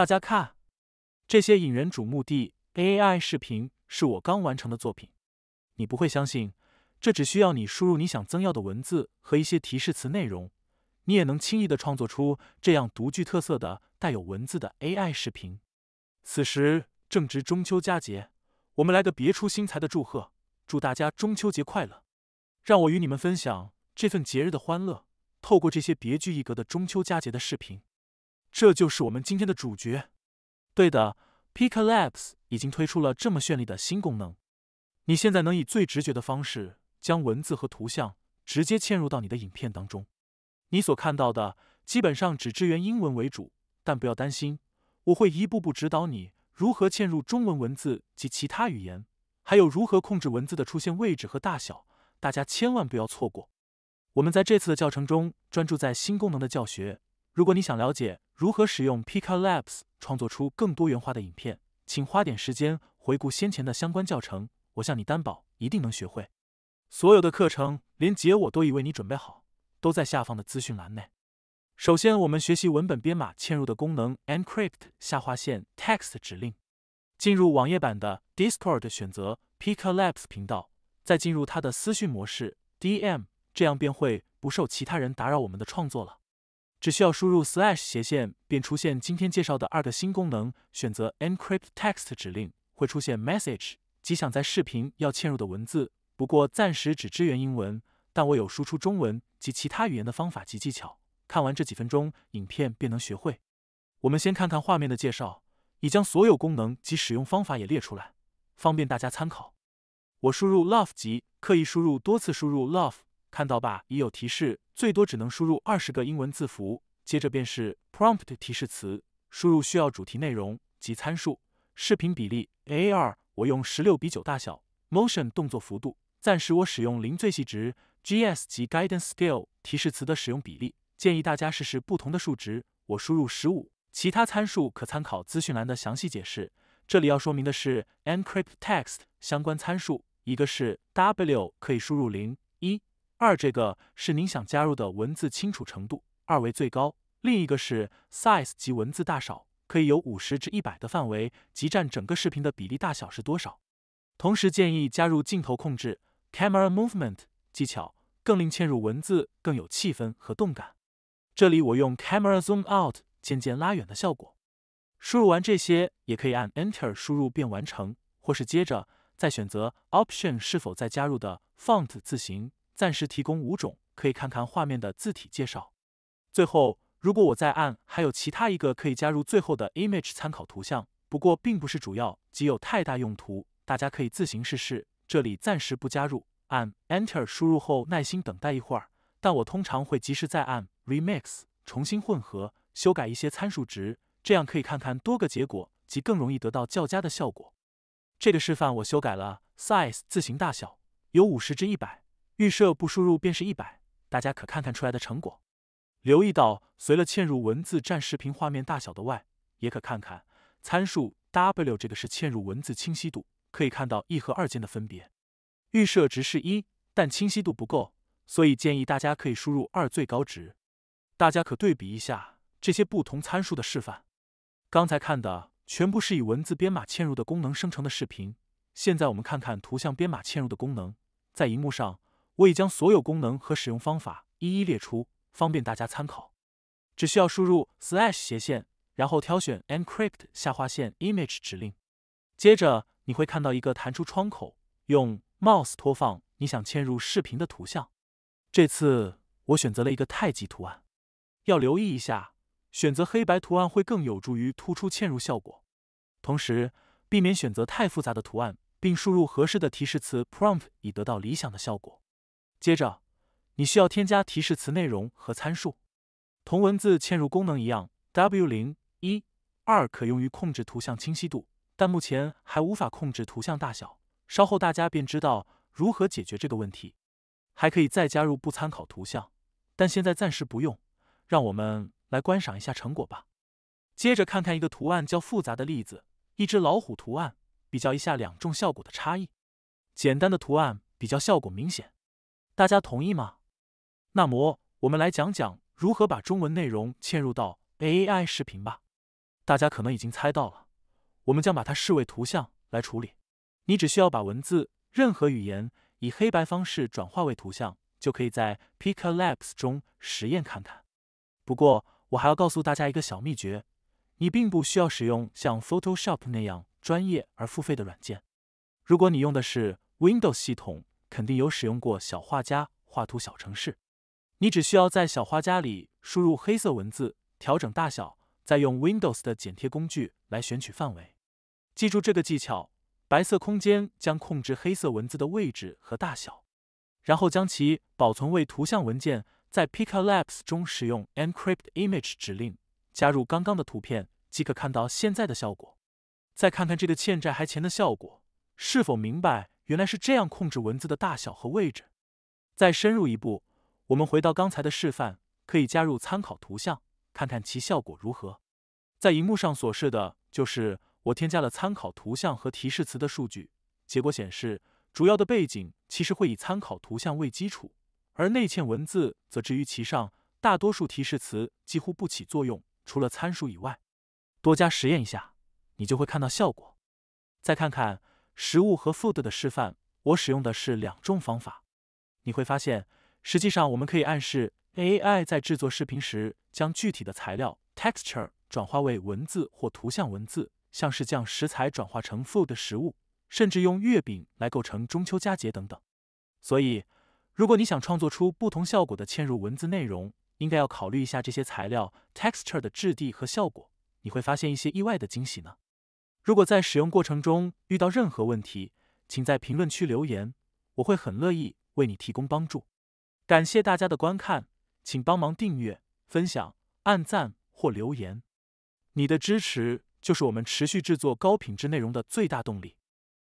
大家看，这些引人瞩目的 AI 视频是我刚完成的作品。你不会相信，这只需要你输入你想增要的文字和一些提示词内容，你也能轻易的创作出这样独具特色的带有文字的 AI 视频。此时正值中秋佳节，我们来个别出心裁的祝贺，祝大家中秋节快乐。让我与你们分享这份节日的欢乐，透过这些别具一格的中秋佳节的视频。这就是我们今天的主角，对的 p i c o l l a b s 已经推出了这么绚丽的新功能。你现在能以最直觉的方式将文字和图像直接嵌入到你的影片当中。你所看到的基本上只支援英文为主，但不要担心，我会一步步指导你如何嵌入中文文字及其他语言，还有如何控制文字的出现位置和大小。大家千万不要错过，我们在这次的教程中专注在新功能的教学。如果你想了解如何使用 p i c a l a b s 创作出更多元化的影片，请花点时间回顾先前的相关教程。我向你担保，一定能学会。所有的课程连结我都已为你准备好，都在下方的资讯栏内。首先，我们学习文本编码嵌入的功能，encrypt 下划线 text 指令。进入网页版的 Discord，选择 p i c a l a b s 频道，再进入它的私讯模式 DM，这样便会不受其他人打扰我们的创作了。只需要输入 slash 斜线，便出现今天介绍的二个新功能。选择 encrypt text 指令，会出现 message，即想在视频要嵌入的文字。不过暂时只支援英文，但我有输出中文及其他语言的方法及技巧。看完这几分钟影片便能学会。我们先看看画面的介绍，已将所有功能及使用方法也列出来，方便大家参考。我输入 love，级，刻意输入多次输入 love。看到吧，已有提示，最多只能输入二十个英文字符。接着便是 prompt 提示词，输入需要主题内容及参数。视频比例 A R，我用十六比九大小。Motion 动作幅度，暂时我使用零最细值。G S 及 Guidance Scale 提示词的使用比例，建议大家试试不同的数值。我输入十五。其他参数可参考资讯栏的详细解释。这里要说明的是，Encrypt Text 相关参数，一个是 W，可以输入零。二，这个是您想加入的文字清楚程度，二为最高；另一个是 size 及文字大小，可以有五十至一百的范围，即占整个视频的比例大小是多少。同时建议加入镜头控制 camera movement 技巧，更令嵌入文字更有气氛和动感。这里我用 camera zoom out 渐渐拉远的效果。输入完这些，也可以按 Enter 输入便完成，或是接着再选择 option 是否再加入的 font 字型。暂时提供五种，可以看看画面的字体介绍。最后，如果我再按，还有其他一个可以加入最后的 image 参考图像，不过并不是主要，即有太大用途，大家可以自行试试。这里暂时不加入，按 Enter 输入后耐心等待一会儿。但我通常会及时再按 Remix 重新混合，修改一些参数值，这样可以看看多个结果，即更容易得到较佳的效果。这个示范我修改了 size 字形大小，有五十至一百。预设不输入便是一百，大家可看看出来的成果。留意到，随了嵌入文字占视频画面大小的外，也可看看参数 W 这个是嵌入文字清晰度，可以看到一和二间的分别。预设值是一，但清晰度不够，所以建议大家可以输入二最高值。大家可对比一下这些不同参数的示范。刚才看的全部是以文字编码嵌入的功能生成的视频，现在我们看看图像编码嵌入的功能，在荧幕上。我已将所有功能和使用方法一一列出，方便大家参考。只需要输入 slash 斜线，然后挑选 encrypt 下划线 image 指令，接着你会看到一个弹出窗口，用 mouse 拖放你想嵌入视频的图像。这次我选择了一个太极图案。要留意一下，选择黑白图案会更有助于突出嵌入效果，同时避免选择太复杂的图案，并输入合适的提示词 prompt 以得到理想的效果。接着，你需要添加提示词内容和参数，同文字嵌入功能一样，W 零一二可用于控制图像清晰度，但目前还无法控制图像大小。稍后大家便知道如何解决这个问题。还可以再加入不参考图像，但现在暂时不用。让我们来观赏一下成果吧。接着看看一个图案较复杂的例子，一只老虎图案，比较一下两种效果的差异。简单的图案比较效果明显。大家同意吗？那么我们来讲讲如何把中文内容嵌入到 A I 视频吧。大家可能已经猜到了，我们将把它视为图像来处理。你只需要把文字任何语言以黑白方式转化为图像，就可以在 Pic Labs 中实验看看。不过，我还要告诉大家一个小秘诀：你并不需要使用像 Photoshop 那样专业而付费的软件。如果你用的是 Windows 系统。肯定有使用过小画家画图小城市，你只需要在小画家里输入黑色文字，调整大小，再用 Windows 的剪贴工具来选取范围。记住这个技巧，白色空间将控制黑色文字的位置和大小，然后将其保存为图像文件。在 Picalabs 中使用 Encrypt Image 指令加入刚刚的图片，即可看到现在的效果。再看看这个欠债还钱的效果，是否明白？原来是这样控制文字的大小和位置。再深入一步，我们回到刚才的示范，可以加入参考图像，看看其效果如何。在荧幕上所示的就是我添加了参考图像和提示词的数据，结果显示主要的背景其实会以参考图像为基础，而内嵌文字则置于其上。大多数提示词几乎不起作用，除了参数以外。多加实验一下，你就会看到效果。再看看。食物和 food 的示范，我使用的是两种方法。你会发现，实际上我们可以暗示 AI 在制作视频时，将具体的材料 texture 转化为文字或图像文字，像是将食材转化成 food 食物，甚至用月饼来构成中秋佳节等等。所以，如果你想创作出不同效果的嵌入文字内容，应该要考虑一下这些材料 texture 的质地和效果，你会发现一些意外的惊喜呢。如果在使用过程中遇到任何问题，请在评论区留言，我会很乐意为你提供帮助。感谢大家的观看，请帮忙订阅、分享、按赞或留言，你的支持就是我们持续制作高品质内容的最大动力。